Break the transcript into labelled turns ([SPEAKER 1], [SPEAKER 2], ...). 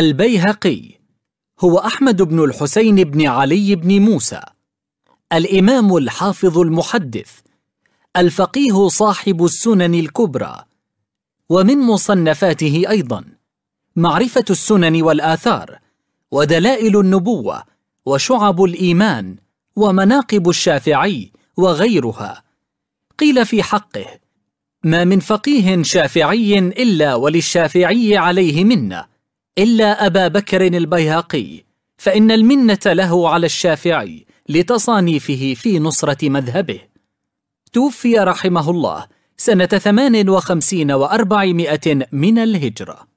[SPEAKER 1] البيهقي هو أحمد بن الحسين بن علي بن موسى الإمام الحافظ المحدث الفقيه صاحب السنن الكبرى ومن مصنفاته أيضا معرفة السنن والآثار ودلائل النبوة وشعب الإيمان ومناقب الشافعي وغيرها قيل في حقه ما من فقيه شافعي إلا وللشافعي عليه منه إلا أبا بكر البيهقي فإن المنة له على الشافعي لتصانيفه في نصرة مذهبه توفي رحمه الله سنة 58 و400 من الهجرة